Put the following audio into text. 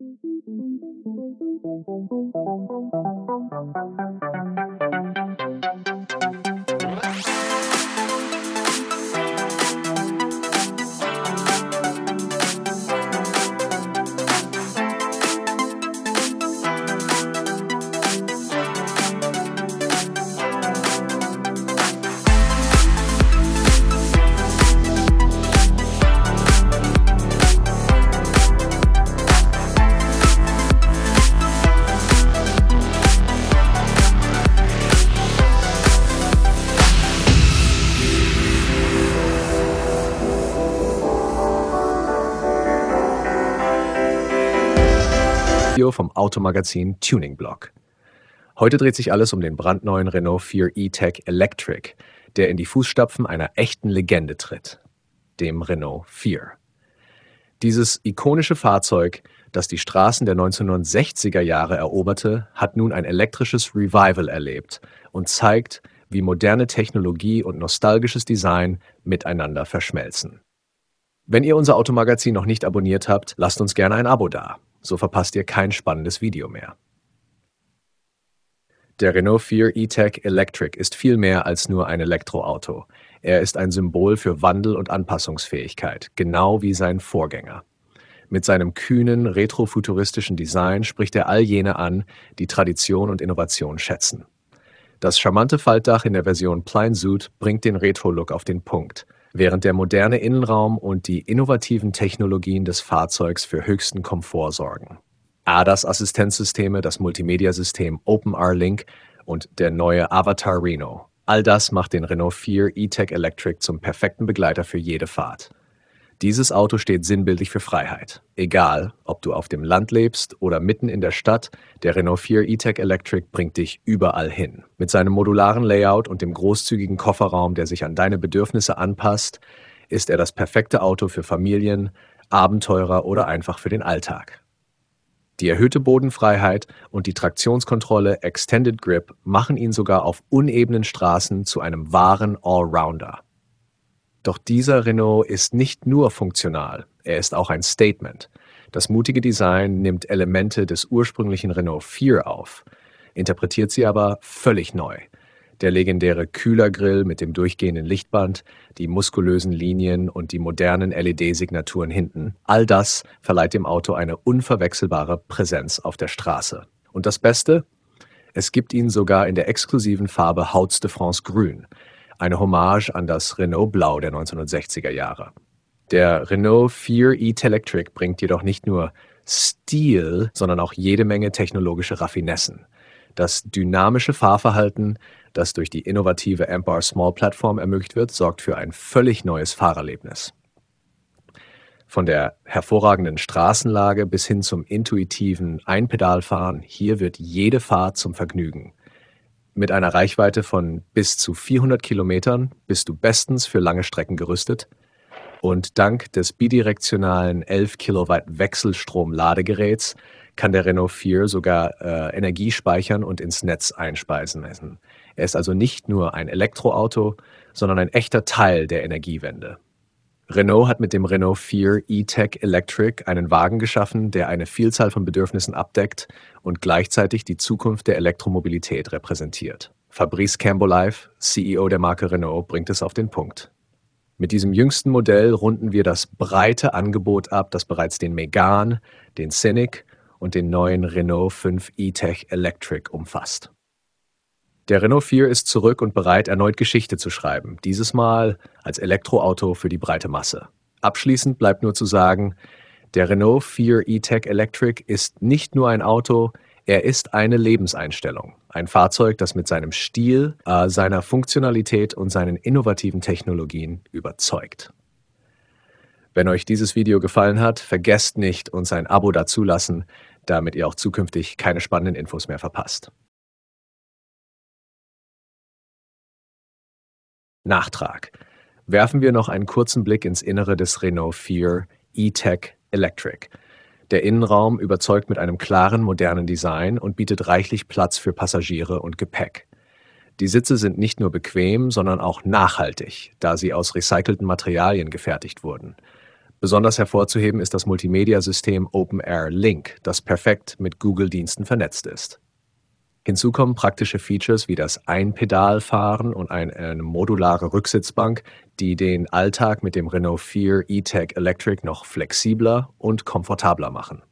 Thank you. Video vom Automagazin Tuning Blog. Heute dreht sich alles um den brandneuen Renault 4 E-Tech Electric, der in die Fußstapfen einer echten Legende tritt, dem Renault 4. Dieses ikonische Fahrzeug, das die Straßen der 1960er Jahre eroberte, hat nun ein elektrisches Revival erlebt und zeigt, wie moderne Technologie und nostalgisches Design miteinander verschmelzen. Wenn ihr unser Automagazin noch nicht abonniert habt, lasst uns gerne ein Abo da so verpasst ihr kein spannendes Video mehr. Der Renault 4 E-Tech Electric ist viel mehr als nur ein Elektroauto. Er ist ein Symbol für Wandel und Anpassungsfähigkeit, genau wie sein Vorgänger. Mit seinem kühnen, retrofuturistischen Design spricht er all jene an, die Tradition und Innovation schätzen. Das charmante Faltdach in der Version Plain Suit bringt den Retro-Look auf den Punkt – während der moderne Innenraum und die innovativen Technologien des Fahrzeugs für höchsten Komfort sorgen. ADAS-Assistenzsysteme, das Multimedia-System OpenR-Link und der neue Avatar Reno. All das macht den Renault 4 E-Tech Electric zum perfekten Begleiter für jede Fahrt. Dieses Auto steht sinnbildlich für Freiheit. Egal, ob du auf dem Land lebst oder mitten in der Stadt, der Renault 4 E-Tech Electric bringt dich überall hin. Mit seinem modularen Layout und dem großzügigen Kofferraum, der sich an deine Bedürfnisse anpasst, ist er das perfekte Auto für Familien, Abenteurer oder einfach für den Alltag. Die erhöhte Bodenfreiheit und die Traktionskontrolle Extended Grip machen ihn sogar auf unebenen Straßen zu einem wahren Allrounder. Doch dieser Renault ist nicht nur funktional, er ist auch ein Statement. Das mutige Design nimmt Elemente des ursprünglichen Renault 4 auf, interpretiert sie aber völlig neu. Der legendäre Kühlergrill mit dem durchgehenden Lichtband, die muskulösen Linien und die modernen LED-Signaturen hinten, all das verleiht dem Auto eine unverwechselbare Präsenz auf der Straße. Und das Beste? Es gibt ihn sogar in der exklusiven Farbe Hauts de France Grün, eine Hommage an das Renault Blau der 1960er Jahre. Der Renault 4 E-Telectric bringt jedoch nicht nur Stil, sondern auch jede Menge technologische Raffinessen. Das dynamische Fahrverhalten, das durch die innovative Ampar Small Plattform ermöglicht wird, sorgt für ein völlig neues Fahrerlebnis. Von der hervorragenden Straßenlage bis hin zum intuitiven Einpedalfahren, hier wird jede Fahrt zum Vergnügen. Mit einer Reichweite von bis zu 400 Kilometern bist du bestens für lange Strecken gerüstet und dank des bidirektionalen 11 Kilowatt Wechselstrom-Ladegeräts kann der Renault 4 sogar äh, Energie speichern und ins Netz einspeisen lassen. Er ist also nicht nur ein Elektroauto, sondern ein echter Teil der Energiewende. Renault hat mit dem Renault 4 E-Tech Electric einen Wagen geschaffen, der eine Vielzahl von Bedürfnissen abdeckt und gleichzeitig die Zukunft der Elektromobilität repräsentiert. Fabrice Cambolife, CEO der Marke Renault, bringt es auf den Punkt. Mit diesem jüngsten Modell runden wir das breite Angebot ab, das bereits den Megan, den Scenic und den neuen Renault 5 E-Tech Electric umfasst. Der Renault 4 ist zurück und bereit, erneut Geschichte zu schreiben, dieses Mal als Elektroauto für die breite Masse. Abschließend bleibt nur zu sagen, der Renault 4 E-Tech Electric ist nicht nur ein Auto, er ist eine Lebenseinstellung. Ein Fahrzeug, das mit seinem Stil, äh, seiner Funktionalität und seinen innovativen Technologien überzeugt. Wenn euch dieses Video gefallen hat, vergesst nicht, uns ein Abo dazulassen, damit ihr auch zukünftig keine spannenden Infos mehr verpasst. Nachtrag. Werfen wir noch einen kurzen Blick ins Innere des Renault 4 E-Tech Electric. Der Innenraum überzeugt mit einem klaren, modernen Design und bietet reichlich Platz für Passagiere und Gepäck. Die Sitze sind nicht nur bequem, sondern auch nachhaltig, da sie aus recycelten Materialien gefertigt wurden. Besonders hervorzuheben ist das Multimedia-System Open Air Link, das perfekt mit Google-Diensten vernetzt ist. Hinzu kommen praktische Features wie das Einpedalfahren und äh, eine modulare Rücksitzbank, die den Alltag mit dem Renault 4 E-Tech Electric noch flexibler und komfortabler machen.